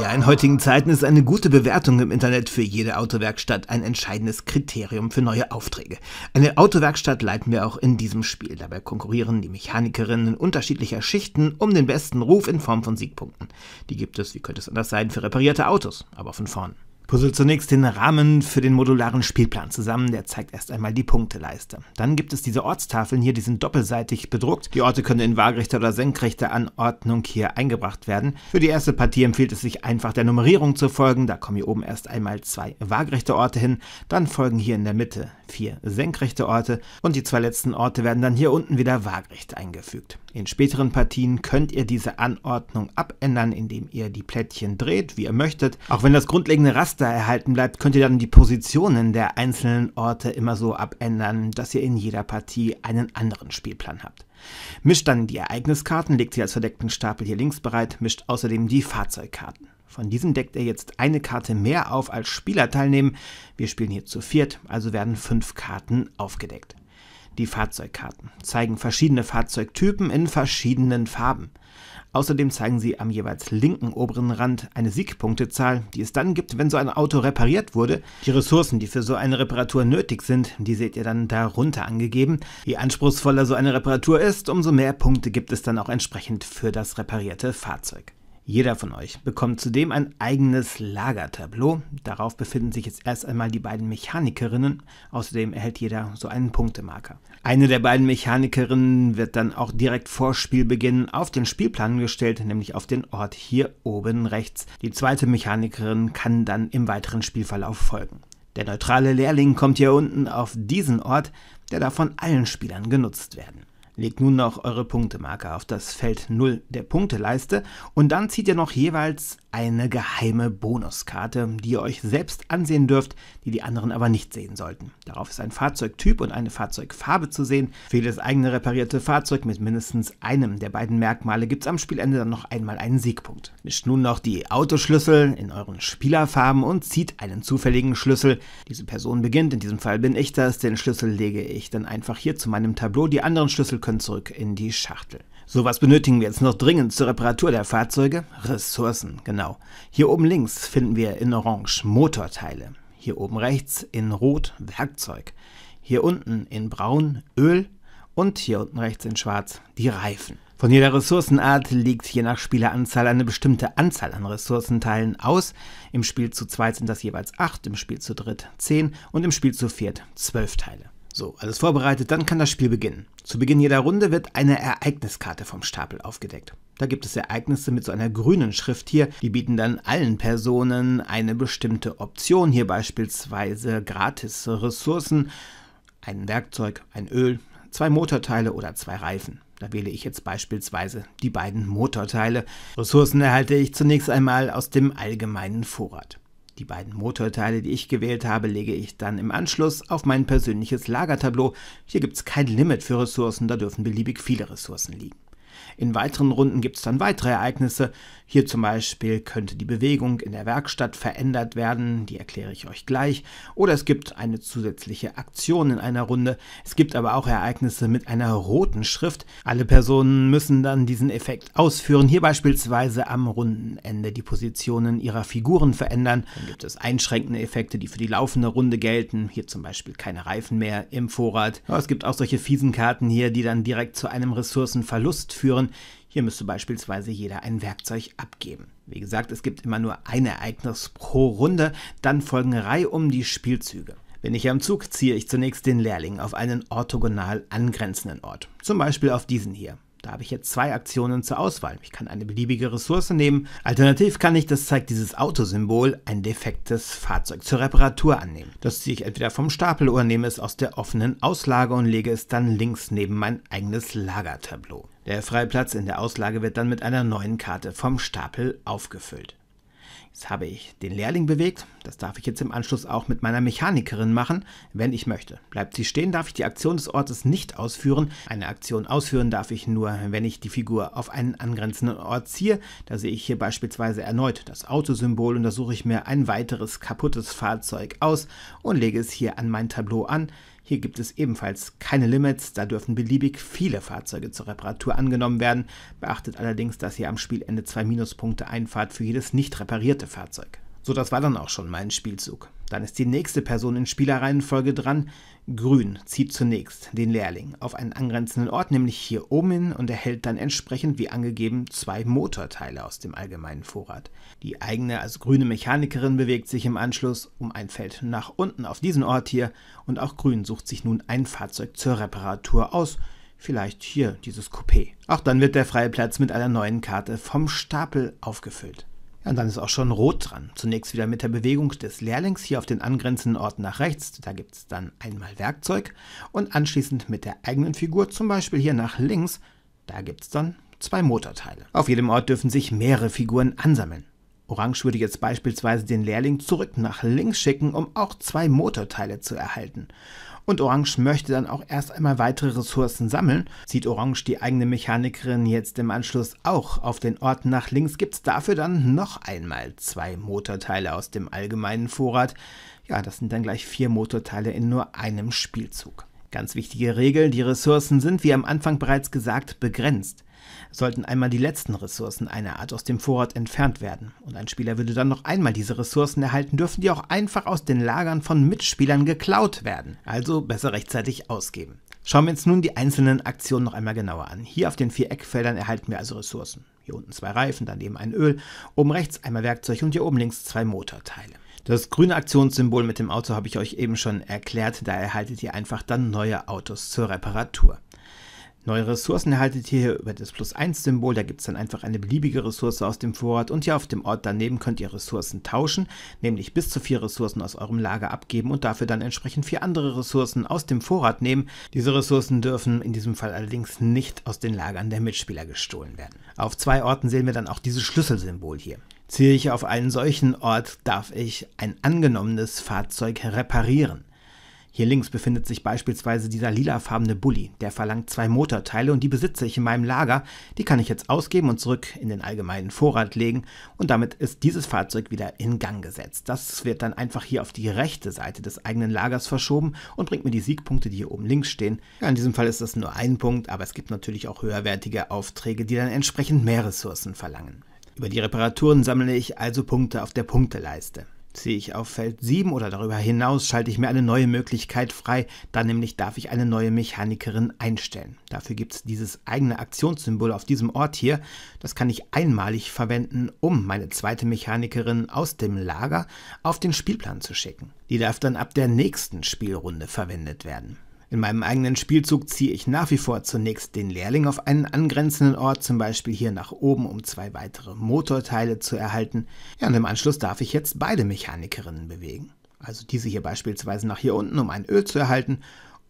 Ja, in heutigen Zeiten ist eine gute Bewertung im Internet für jede Autowerkstatt ein entscheidendes Kriterium für neue Aufträge. Eine Autowerkstatt leiten wir auch in diesem Spiel. Dabei konkurrieren die Mechanikerinnen unterschiedlicher Schichten um den besten Ruf in Form von Siegpunkten. Die gibt es, wie könnte es anders sein, für reparierte Autos, aber von vorn puzzelt zunächst den Rahmen für den modularen Spielplan zusammen. Der zeigt erst einmal die Punkteleiste. Dann gibt es diese Ortstafeln hier, die sind doppelseitig bedruckt. Die Orte können in waagrechter oder senkrechter Anordnung hier eingebracht werden. Für die erste Partie empfiehlt es sich einfach der Nummerierung zu folgen. Da kommen hier oben erst einmal zwei waagrechte Orte hin. Dann folgen hier in der Mitte vier senkrechte Orte und die zwei letzten Orte werden dann hier unten wieder waagrecht eingefügt. In späteren Partien könnt ihr diese Anordnung abändern, indem ihr die Plättchen dreht, wie ihr möchtet. Auch wenn das grundlegende Raster erhalten bleibt, könnt ihr dann die Positionen der einzelnen Orte immer so abändern, dass ihr in jeder Partie einen anderen Spielplan habt. Mischt dann die Ereigniskarten, legt sie als verdeckten Stapel hier links bereit, mischt außerdem die Fahrzeugkarten. Von diesem deckt er jetzt eine Karte mehr auf als Spieler teilnehmen. Wir spielen hier zu viert, also werden fünf Karten aufgedeckt. Die Fahrzeugkarten zeigen verschiedene Fahrzeugtypen in verschiedenen Farben. Außerdem zeigen sie am jeweils linken oberen Rand eine Siegpunktezahl, die es dann gibt, wenn so ein Auto repariert wurde. Die Ressourcen, die für so eine Reparatur nötig sind, die seht ihr dann darunter angegeben. Je anspruchsvoller so eine Reparatur ist, umso mehr Punkte gibt es dann auch entsprechend für das reparierte Fahrzeug. Jeder von euch bekommt zudem ein eigenes Lagertableau. Darauf befinden sich jetzt erst einmal die beiden Mechanikerinnen. Außerdem erhält jeder so einen Punktemarker. Eine der beiden Mechanikerinnen wird dann auch direkt vor Spielbeginn auf den Spielplan gestellt, nämlich auf den Ort hier oben rechts. Die zweite Mechanikerin kann dann im weiteren Spielverlauf folgen. Der neutrale Lehrling kommt hier unten auf diesen Ort, der darf von allen Spielern genutzt werden. Legt nun noch eure Punktemarke auf das Feld 0 der Punkteleiste und dann zieht ihr noch jeweils eine geheime Bonuskarte, die ihr euch selbst ansehen dürft, die die anderen aber nicht sehen sollten. Darauf ist ein Fahrzeugtyp und eine Fahrzeugfarbe zu sehen. Für jedes eigene reparierte Fahrzeug mit mindestens einem der beiden Merkmale gibt es am Spielende dann noch einmal einen Siegpunkt. Mischt nun noch die Autoschlüssel in euren Spielerfarben und zieht einen zufälligen Schlüssel. Diese Person beginnt, in diesem Fall bin ich das, den Schlüssel lege ich dann einfach hier zu meinem Tableau, die anderen Schlüssel können zurück in die Schachtel. So was benötigen wir jetzt noch dringend zur Reparatur der Fahrzeuge? Ressourcen, genau Genau. Hier oben links finden wir in Orange Motorteile. Hier oben rechts in Rot Werkzeug. Hier unten in Braun Öl. Und hier unten rechts in Schwarz die Reifen. Von jeder Ressourcenart liegt je nach Spieleranzahl eine bestimmte Anzahl an Ressourcenteilen aus. Im Spiel zu zweit sind das jeweils 8, im Spiel zu dritt 10 und im Spiel zu viert 12 Teile. So, alles vorbereitet, dann kann das Spiel beginnen. Zu Beginn jeder Runde wird eine Ereigniskarte vom Stapel aufgedeckt. Da gibt es Ereignisse mit so einer grünen Schrift hier, die bieten dann allen Personen eine bestimmte Option, hier beispielsweise gratis Ressourcen, ein Werkzeug, ein Öl, zwei Motorteile oder zwei Reifen. Da wähle ich jetzt beispielsweise die beiden Motorteile. Ressourcen erhalte ich zunächst einmal aus dem allgemeinen Vorrat. Die beiden Motorteile, die ich gewählt habe, lege ich dann im Anschluss auf mein persönliches Lagertableau. Hier gibt es kein Limit für Ressourcen, da dürfen beliebig viele Ressourcen liegen. In weiteren Runden gibt es dann weitere Ereignisse. Hier zum Beispiel könnte die Bewegung in der Werkstatt verändert werden, die erkläre ich euch gleich. Oder es gibt eine zusätzliche Aktion in einer Runde. Es gibt aber auch Ereignisse mit einer roten Schrift. Alle Personen müssen dann diesen Effekt ausführen. Hier beispielsweise am Rundenende die Positionen ihrer Figuren verändern. Dann gibt es einschränkende Effekte, die für die laufende Runde gelten. Hier zum Beispiel keine Reifen mehr im Vorrat. Aber es gibt auch solche fiesen Karten hier, die dann direkt zu einem Ressourcenverlust führen durchführen. Hier müsste beispielsweise jeder ein Werkzeug abgeben. Wie gesagt, es gibt immer nur ein Ereignis pro Runde, dann folgen reihum die Spielzüge. Wenn ich am Zug ziehe ich zunächst den Lehrling auf einen orthogonal angrenzenden Ort, zum Beispiel auf diesen hier habe ich jetzt zwei Aktionen zur Auswahl. Ich kann eine beliebige Ressource nehmen. Alternativ kann ich, das zeigt dieses Autosymbol, ein defektes Fahrzeug zur Reparatur annehmen. Das ziehe ich entweder vom Stapel oder nehme es aus der offenen Auslage und lege es dann links neben mein eigenes Lagertableau. Der freie Platz in der Auslage wird dann mit einer neuen Karte vom Stapel aufgefüllt. Jetzt habe ich den Lehrling bewegt, das darf ich jetzt im Anschluss auch mit meiner Mechanikerin machen, wenn ich möchte. Bleibt sie stehen, darf ich die Aktion des Ortes nicht ausführen. Eine Aktion ausführen darf ich nur, wenn ich die Figur auf einen angrenzenden Ort ziehe. Da sehe ich hier beispielsweise erneut das Autosymbol und da suche ich mir ein weiteres kaputtes Fahrzeug aus und lege es hier an mein Tableau an. Hier gibt es ebenfalls keine Limits, da dürfen beliebig viele Fahrzeuge zur Reparatur angenommen werden. Beachtet allerdings, dass ihr am Spielende zwei Minuspunkte einfahrt für jedes nicht reparierte Fahrzeug. So, das war dann auch schon mein Spielzug. Dann ist die nächste Person in Spielereihenfolge dran. Grün zieht zunächst den Lehrling auf einen angrenzenden Ort, nämlich hier oben hin, und erhält dann entsprechend, wie angegeben, zwei Motorteile aus dem allgemeinen Vorrat. Die eigene als grüne Mechanikerin bewegt sich im Anschluss um ein Feld nach unten auf diesen Ort hier, und auch Grün sucht sich nun ein Fahrzeug zur Reparatur aus, vielleicht hier dieses Coupé. Auch dann wird der freie Platz mit einer neuen Karte vom Stapel aufgefüllt. Ja, und dann ist auch schon rot dran. Zunächst wieder mit der Bewegung des Lehrlings hier auf den angrenzenden Ort nach rechts. Da gibt es dann einmal Werkzeug und anschließend mit der eigenen Figur, zum Beispiel hier nach links, da gibt es dann zwei Motorteile. Auf jedem Ort dürfen sich mehrere Figuren ansammeln. Orange würde jetzt beispielsweise den Lehrling zurück nach links schicken, um auch zwei Motorteile zu erhalten und Orange möchte dann auch erst einmal weitere Ressourcen sammeln. Zieht Orange die eigene Mechanikerin jetzt im Anschluss auch auf den Ort nach links, gibt es dafür dann noch einmal zwei Motorteile aus dem allgemeinen Vorrat. Ja, das sind dann gleich vier Motorteile in nur einem Spielzug. Ganz wichtige Regel, die Ressourcen sind, wie am Anfang bereits gesagt, begrenzt sollten einmal die letzten Ressourcen einer Art aus dem Vorrat entfernt werden. Und ein Spieler würde dann noch einmal diese Ressourcen erhalten dürfen, die auch einfach aus den Lagern von Mitspielern geklaut werden. Also besser rechtzeitig ausgeben. Schauen wir uns nun die einzelnen Aktionen noch einmal genauer an. Hier auf den vier Eckfeldern erhalten wir also Ressourcen. Hier unten zwei Reifen, daneben ein Öl, oben rechts einmal Werkzeug und hier oben links zwei Motorteile. Das grüne Aktionssymbol mit dem Auto habe ich euch eben schon erklärt, da erhaltet ihr einfach dann neue Autos zur Reparatur. Neue Ressourcen erhaltet ihr hier über das Plus-1-Symbol, da gibt es dann einfach eine beliebige Ressource aus dem Vorrat und hier auf dem Ort daneben könnt ihr Ressourcen tauschen, nämlich bis zu vier Ressourcen aus eurem Lager abgeben und dafür dann entsprechend vier andere Ressourcen aus dem Vorrat nehmen. Diese Ressourcen dürfen in diesem Fall allerdings nicht aus den Lagern der Mitspieler gestohlen werden. Auf zwei Orten sehen wir dann auch dieses Schlüsselsymbol hier. Ziehe ich auf einen solchen Ort, darf ich ein angenommenes Fahrzeug reparieren. Hier links befindet sich beispielsweise dieser lilafarbene Bulli. Der verlangt zwei Motorteile und die besitze ich in meinem Lager. Die kann ich jetzt ausgeben und zurück in den allgemeinen Vorrat legen und damit ist dieses Fahrzeug wieder in Gang gesetzt. Das wird dann einfach hier auf die rechte Seite des eigenen Lagers verschoben und bringt mir die Siegpunkte, die hier oben links stehen. in diesem Fall ist das nur ein Punkt, aber es gibt natürlich auch höherwertige Aufträge, die dann entsprechend mehr Ressourcen verlangen. Über die Reparaturen sammle ich also Punkte auf der Punkteleiste. Ziehe ich auf Feld 7 oder darüber hinaus, schalte ich mir eine neue Möglichkeit frei. Dann nämlich darf ich eine neue Mechanikerin einstellen. Dafür gibt es dieses eigene Aktionssymbol auf diesem Ort hier. Das kann ich einmalig verwenden, um meine zweite Mechanikerin aus dem Lager auf den Spielplan zu schicken. Die darf dann ab der nächsten Spielrunde verwendet werden. In meinem eigenen Spielzug ziehe ich nach wie vor zunächst den Lehrling auf einen angrenzenden Ort, zum Beispiel hier nach oben, um zwei weitere Motorteile zu erhalten. Ja, und im Anschluss darf ich jetzt beide Mechanikerinnen bewegen. Also diese hier beispielsweise nach hier unten, um ein Öl zu erhalten,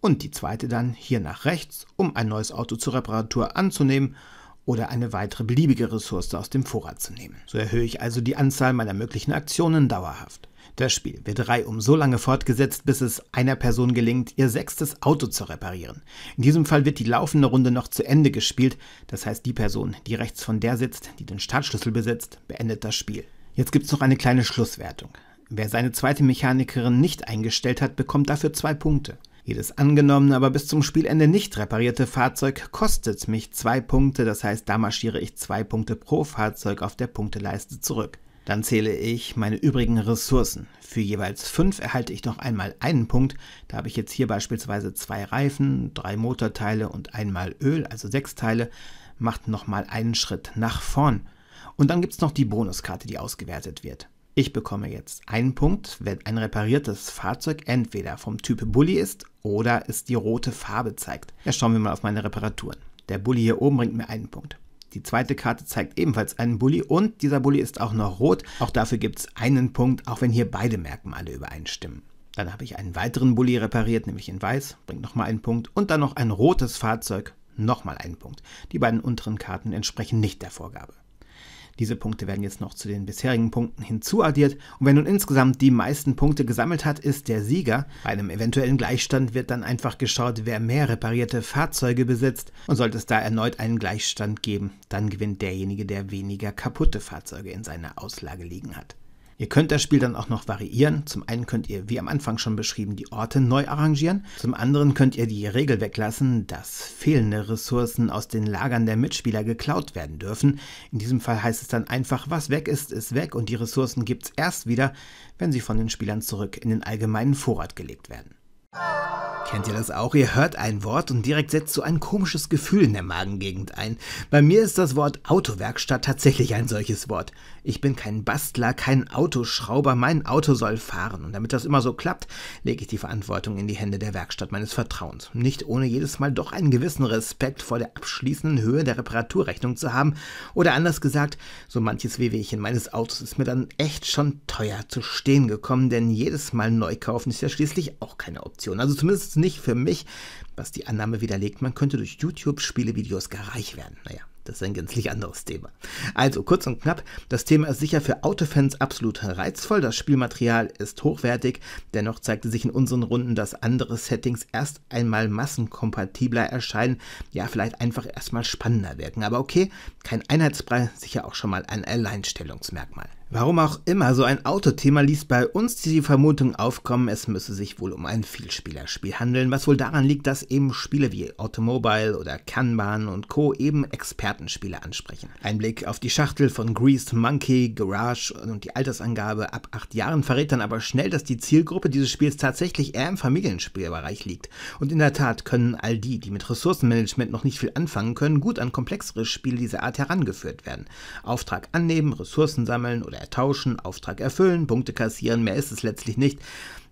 und die zweite dann hier nach rechts, um ein neues Auto zur Reparatur anzunehmen oder eine weitere beliebige Ressource aus dem Vorrat zu nehmen. So erhöhe ich also die Anzahl meiner möglichen Aktionen dauerhaft. Das Spiel wird reihum so lange fortgesetzt, bis es einer Person gelingt, ihr sechstes Auto zu reparieren. In diesem Fall wird die laufende Runde noch zu Ende gespielt, das heißt die Person, die rechts von der sitzt, die den Startschlüssel besitzt, beendet das Spiel. Jetzt gibt es noch eine kleine Schlusswertung. Wer seine zweite Mechanikerin nicht eingestellt hat, bekommt dafür zwei Punkte. Jedes angenommene, aber bis zum Spielende nicht reparierte Fahrzeug kostet mich zwei Punkte, das heißt, da marschiere ich zwei Punkte pro Fahrzeug auf der Punkteleiste zurück. Dann zähle ich meine übrigen Ressourcen. Für jeweils fünf erhalte ich noch einmal einen Punkt. Da habe ich jetzt hier beispielsweise zwei Reifen, drei Motorteile und einmal Öl, also sechs Teile. Macht nochmal einen Schritt nach vorn. Und dann gibt es noch die Bonuskarte, die ausgewertet wird. Ich bekomme jetzt einen Punkt, wenn ein repariertes Fahrzeug entweder vom Typ Bulli ist oder es die rote Farbe zeigt. Jetzt schauen wir mal auf meine Reparaturen. Der Bulli hier oben bringt mir einen Punkt. Die zweite Karte zeigt ebenfalls einen Bulli und dieser Bulli ist auch noch rot. Auch dafür gibt es einen Punkt, auch wenn hier beide Merkmale übereinstimmen. Dann habe ich einen weiteren Bulli repariert, nämlich in weiß, bringt nochmal einen Punkt. Und dann noch ein rotes Fahrzeug, nochmal einen Punkt. Die beiden unteren Karten entsprechen nicht der Vorgabe. Diese Punkte werden jetzt noch zu den bisherigen Punkten hinzuaddiert und wer nun insgesamt die meisten Punkte gesammelt hat, ist der Sieger. Bei einem eventuellen Gleichstand wird dann einfach geschaut, wer mehr reparierte Fahrzeuge besitzt und sollte es da erneut einen Gleichstand geben, dann gewinnt derjenige, der weniger kaputte Fahrzeuge in seiner Auslage liegen hat. Ihr könnt das Spiel dann auch noch variieren. Zum einen könnt ihr, wie am Anfang schon beschrieben, die Orte neu arrangieren. Zum anderen könnt ihr die Regel weglassen, dass fehlende Ressourcen aus den Lagern der Mitspieler geklaut werden dürfen. In diesem Fall heißt es dann einfach, was weg ist, ist weg und die Ressourcen gibt's erst wieder, wenn sie von den Spielern zurück in den allgemeinen Vorrat gelegt werden. Kennt ihr das auch? Ihr hört ein Wort und direkt setzt so ein komisches Gefühl in der Magengegend ein. Bei mir ist das Wort Autowerkstatt tatsächlich ein solches Wort. Ich bin kein Bastler, kein Autoschrauber, mein Auto soll fahren. Und damit das immer so klappt, lege ich die Verantwortung in die Hände der Werkstatt meines Vertrauens. Nicht ohne jedes Mal doch einen gewissen Respekt vor der abschließenden Höhe der Reparaturrechnung zu haben. Oder anders gesagt, so manches Wehwehchen meines Autos ist mir dann echt schon teuer zu stehen gekommen, denn jedes Mal neu kaufen ist ja schließlich auch keine Option. Also zumindest nicht für mich, was die Annahme widerlegt, man könnte durch YouTube-Spielevideos gar reich werden. Naja, das ist ein gänzlich anderes Thema. Also kurz und knapp, das Thema ist sicher für Autofans absolut reizvoll, das Spielmaterial ist hochwertig, dennoch zeigte sich in unseren Runden, dass andere Settings erst einmal massenkompatibler erscheinen, ja vielleicht einfach erstmal spannender wirken. Aber okay, kein Einheitsbrei, sicher auch schon mal ein Alleinstellungsmerkmal. Warum auch immer so ein Autothema ließ bei uns die Vermutung aufkommen, es müsse sich wohl um ein Vielspielerspiel handeln, was wohl daran liegt, dass eben Spiele wie Automobile oder Kanban und Co. eben Expertenspiele ansprechen. Ein Blick auf die Schachtel von Greased Monkey, Garage und die Altersangabe ab acht Jahren verrät dann aber schnell, dass die Zielgruppe dieses Spiels tatsächlich eher im Familienspielbereich liegt. Und in der Tat können all die, die mit Ressourcenmanagement noch nicht viel anfangen können, gut an komplexere Spiele dieser Art herangeführt werden. Auftrag annehmen, Ressourcen sammeln oder ertauschen, Auftrag erfüllen, Punkte kassieren, mehr ist es letztlich nicht.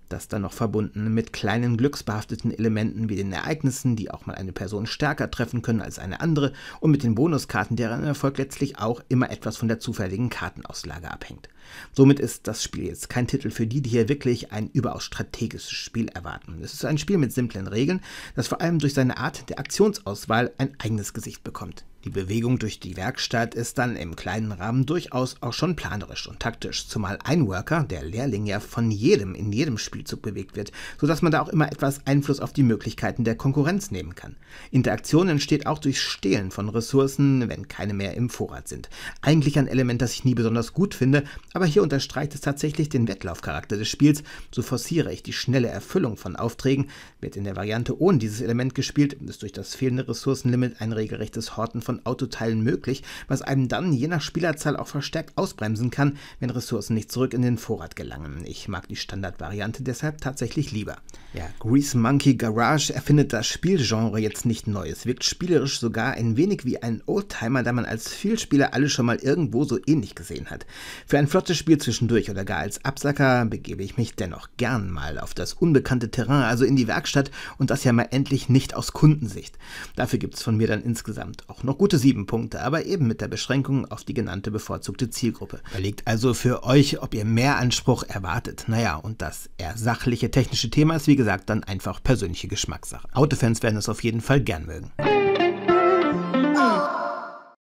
Das dann noch verbunden mit kleinen glücksbehafteten Elementen wie den Ereignissen, die auch mal eine Person stärker treffen können als eine andere, und mit den Bonuskarten, deren Erfolg letztlich auch immer etwas von der zufälligen Kartenauslage abhängt. Somit ist das Spiel jetzt kein Titel für die, die hier wirklich ein überaus strategisches Spiel erwarten. Es ist ein Spiel mit simplen Regeln, das vor allem durch seine Art der Aktionsauswahl ein eigenes Gesicht bekommt. Die Bewegung durch die Werkstatt ist dann im kleinen Rahmen durchaus auch schon planerisch und taktisch, zumal ein Worker, der Lehrling, ja von jedem in jedem Spielzug bewegt wird, sodass man da auch immer etwas Einfluss auf die Möglichkeiten der Konkurrenz nehmen kann. Interaktion entsteht auch durch Stehlen von Ressourcen, wenn keine mehr im Vorrat sind. Eigentlich ein Element, das ich nie besonders gut finde, aber hier unterstreicht es tatsächlich den Wettlaufcharakter des Spiels. So forciere ich die schnelle Erfüllung von Aufträgen. Wird in der Variante ohne dieses Element gespielt, ist durch das fehlende Ressourcenlimit ein regelrechtes Horten von von Autoteilen möglich, was einem dann je nach Spielerzahl auch verstärkt ausbremsen kann, wenn Ressourcen nicht zurück in den Vorrat gelangen. Ich mag die Standardvariante deshalb tatsächlich lieber. Ja, Grease Monkey Garage erfindet das Spielgenre jetzt nicht neu. Es wirkt spielerisch sogar ein wenig wie ein Oldtimer, da man als Vielspieler alle schon mal irgendwo so ähnlich gesehen hat. Für ein flottes Spiel zwischendurch oder gar als Absacker begebe ich mich dennoch gern mal auf das unbekannte Terrain, also in die Werkstatt und das ja mal endlich nicht aus Kundensicht. Dafür gibt es von mir dann insgesamt auch noch gute sieben Punkte, aber eben mit der Beschränkung auf die genannte bevorzugte Zielgruppe. Überlegt also für euch, ob ihr mehr Anspruch erwartet. Naja, und das eher sachliche technische Thema ist, wie gesagt, dann einfach persönliche Geschmackssache. Autofans werden es auf jeden Fall gern mögen.